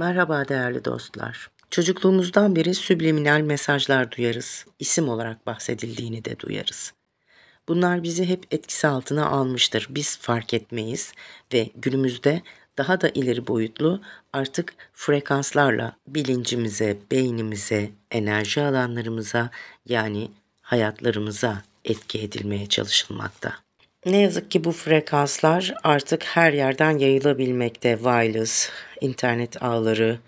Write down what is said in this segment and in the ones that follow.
Merhaba değerli dostlar. Çocukluğumuzdan beri subliminal mesajlar duyarız. İsim olarak bahsedildiğini de duyarız. Bunlar bizi hep etkisi altına almıştır. Biz fark etmeyiz ve günümüzde daha da ileri boyutlu artık frekanslarla bilincimize, beynimize, enerji alanlarımıza yani hayatlarımıza etki edilmeye çalışılmakta. Ne yazık ki bu frekanslar artık her yerden yayılabilmekte. Wireless, internet ağları,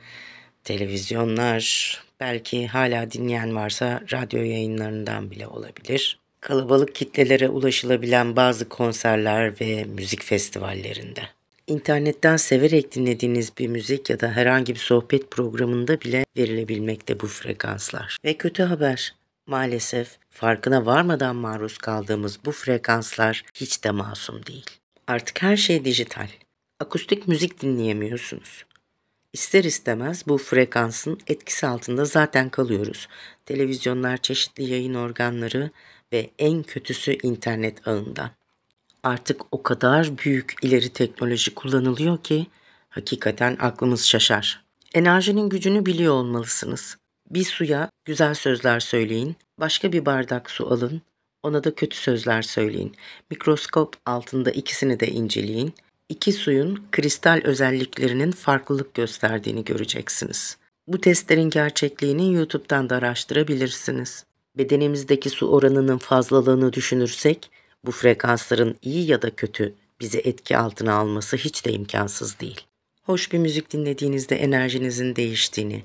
televizyonlar, belki hala dinleyen varsa radyo yayınlarından bile olabilir. Kalabalık kitlelere ulaşılabilen bazı konserler ve müzik festivallerinde. İnternetten severek dinlediğiniz bir müzik ya da herhangi bir sohbet programında bile verilebilmekte bu frekanslar. Ve kötü haber, Maalesef farkına varmadan maruz kaldığımız bu frekanslar hiç de masum değil. Artık her şey dijital. Akustik müzik dinleyemiyorsunuz. İster istemez bu frekansın etkisi altında zaten kalıyoruz. Televizyonlar, çeşitli yayın organları ve en kötüsü internet ağından. Artık o kadar büyük ileri teknoloji kullanılıyor ki hakikaten aklımız şaşar. Enerjinin gücünü biliyor olmalısınız. Bir suya güzel sözler söyleyin, başka bir bardak su alın, ona da kötü sözler söyleyin. Mikroskop altında ikisini de inceleyin. İki suyun kristal özelliklerinin farklılık gösterdiğini göreceksiniz. Bu testlerin gerçekliğini YouTube'dan da araştırabilirsiniz. Bedenimizdeki su oranının fazlalığını düşünürsek, bu frekansların iyi ya da kötü bizi etki altına alması hiç de imkansız değil. Hoş bir müzik dinlediğinizde enerjinizin değiştiğini,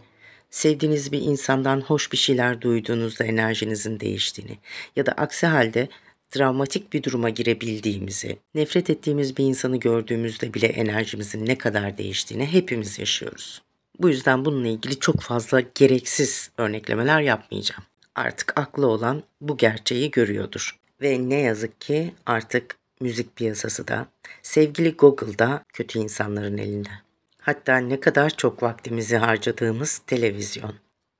sevdiğiniz bir insandan hoş bir şeyler duyduğunuzda enerjinizin değiştiğini ya da aksi halde travmatik bir duruma girebildiğimizi, nefret ettiğimiz bir insanı gördüğümüzde bile enerjimizin ne kadar değiştiğini hepimiz yaşıyoruz. Bu yüzden bununla ilgili çok fazla gereksiz örneklemeler yapmayacağım. Artık aklı olan bu gerçeği görüyordur. Ve ne yazık ki artık müzik piyasası da, sevgili Google'da kötü insanların elinde hatta ne kadar çok vaktimizi harcadığımız televizyon.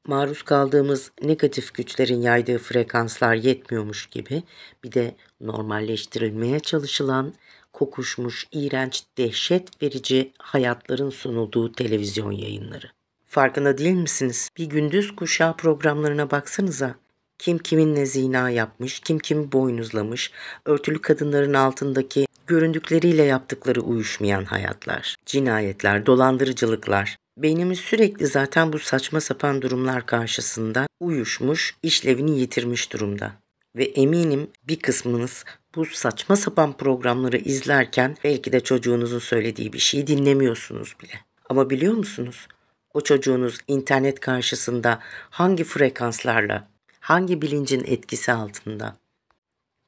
Maruz kaldığımız negatif güçlerin yaydığı frekanslar yetmiyormuş gibi bir de normalleştirilmeye çalışılan kokuşmuş, iğrenç, dehşet verici hayatların sunulduğu televizyon yayınları. Farkında değil misiniz? Bir gündüz kuşağı programlarına baksanıza. Kim kiminle zina yapmış, kim kimi boynuzlamış, örtülü kadınların altındaki göründükleriyle yaptıkları uyuşmayan hayatlar, cinayetler, dolandırıcılıklar. Beynimiz sürekli zaten bu saçma sapan durumlar karşısında uyuşmuş, işlevini yitirmiş durumda. Ve eminim bir kısmınız bu saçma sapan programları izlerken belki de çocuğunuzun söylediği bir şeyi dinlemiyorsunuz bile. Ama biliyor musunuz? O çocuğunuz internet karşısında hangi frekanslarla, hangi bilincin etkisi altında?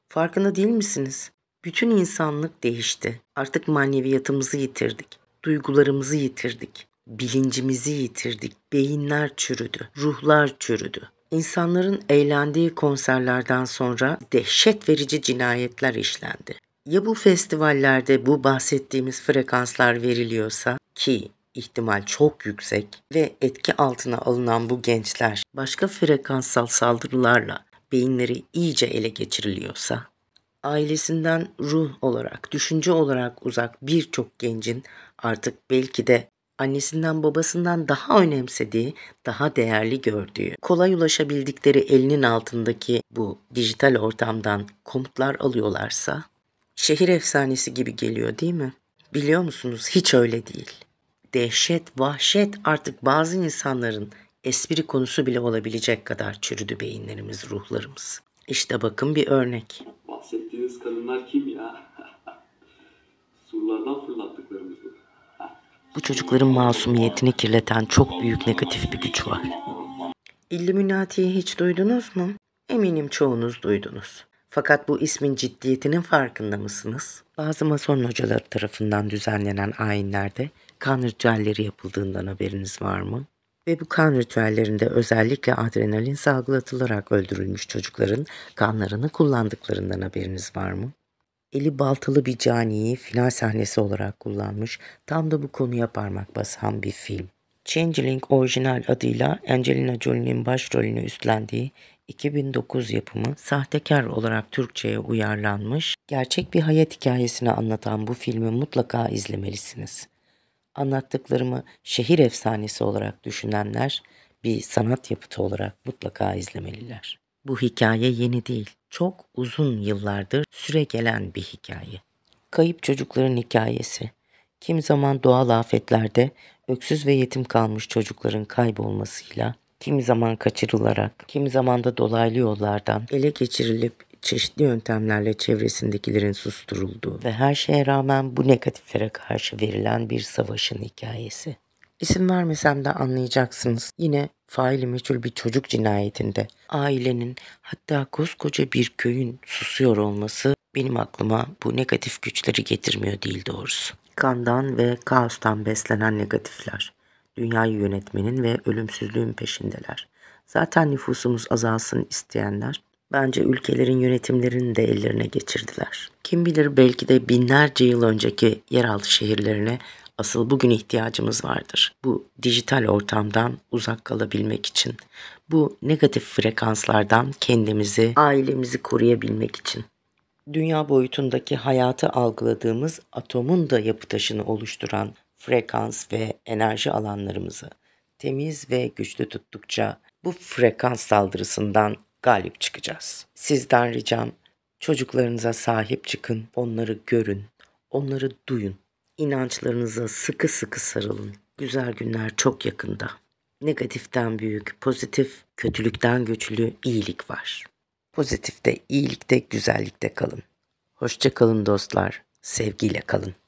Farkında değil misiniz? Bütün insanlık değişti. Artık maneviyatımızı yitirdik. Duygularımızı yitirdik. Bilincimizi yitirdik. Beyinler çürüdü. Ruhlar çürüdü. İnsanların eğlendiği konserlerden sonra dehşet verici cinayetler işlendi. Ya bu festivallerde bu bahsettiğimiz frekanslar veriliyorsa ki ihtimal çok yüksek ve etki altına alınan bu gençler başka frekanssal saldırılarla beyinleri iyice ele geçiriliyorsa ailesinden ruh olarak, düşünce olarak uzak birçok gencin artık belki de annesinden babasından daha önemsediği, daha değerli gördüğü, kolay ulaşabildikleri elinin altındaki bu dijital ortamdan komutlar alıyorlarsa şehir efsanesi gibi geliyor değil mi? Biliyor musunuz hiç öyle değil. Dehşet, vahşet artık bazı insanların espri konusu bile olabilecek kadar çürüdü beyinlerimiz, ruhlarımız. İşte bakın bir örnek bunlar kim ya? Surlardan fırlattıklarımız bu. Bu çocukların masumiyetini kirleten çok büyük negatif bir güç var. Illuminati'yi hiç duydunuz mu? Eminim çoğunuz duydunuz. Fakat bu ismin ciddiyetinin farkında mısınız? Bazı mason hocaları tarafından düzenlenen ayinlerde kan ritüelleri yapıldığından haberiniz var mı? ve bu kan ritüellerinde özellikle adrenalin salgılatılarak öldürülmüş çocukların kanlarını kullandıklarından haberiniz var mı? Eli baltalı bir caniyi final sahnesi olarak kullanmış, tam da bu konuya parmak basan bir film. Changeling orijinal adıyla Angelina Jolie'nin başrolünü üstlendiği 2009 yapımı sahtekar olarak Türkçe'ye uyarlanmış, gerçek bir hayat hikayesini anlatan bu filmi mutlaka izlemelisiniz anlattıklarımı şehir efsanesi olarak düşünenler bir sanat yapıtı olarak mutlaka izlemeliler. Bu hikaye yeni değil, çok uzun yıllardır süre gelen bir hikaye. Kayıp çocukların hikayesi. Kim zaman doğal afetlerde öksüz ve yetim kalmış çocukların kaybolmasıyla, kim zaman kaçırılarak, kim zaman da dolaylı yollardan ele geçirilip çeşitli yöntemlerle çevresindekilerin susturulduğu ve her şeye rağmen bu negatiflere karşı verilen bir savaşın hikayesi. İsim vermesem de anlayacaksınız. Yine faili meçhul bir çocuk cinayetinde ailenin hatta koskoca bir köyün susuyor olması benim aklıma bu negatif güçleri getirmiyor değil doğrusu. Kandan ve kaostan beslenen negatifler dünyayı yönetmenin ve ölümsüzlüğün peşindeler. Zaten nüfusumuz azalsın isteyenler bence ülkelerin yönetimlerini de ellerine geçirdiler. Kim bilir belki de binlerce yıl önceki yeraltı şehirlerine asıl bugün ihtiyacımız vardır. Bu dijital ortamdan uzak kalabilmek için, bu negatif frekanslardan kendimizi, ailemizi koruyabilmek için. Dünya boyutundaki hayatı algıladığımız atomun da yapı taşını oluşturan frekans ve enerji alanlarımızı temiz ve güçlü tuttukça bu frekans saldırısından galip çıkacağız. Sizden ricam çocuklarınıza sahip çıkın, onları görün, onları duyun. İnançlarınıza sıkı sıkı sarılın. Güzel günler çok yakında. Negatiften büyük, pozitif, kötülükten güçlü iyilik var. Pozitifte, iyilikte, güzellikte kalın. Hoşça kalın dostlar. Sevgiyle kalın.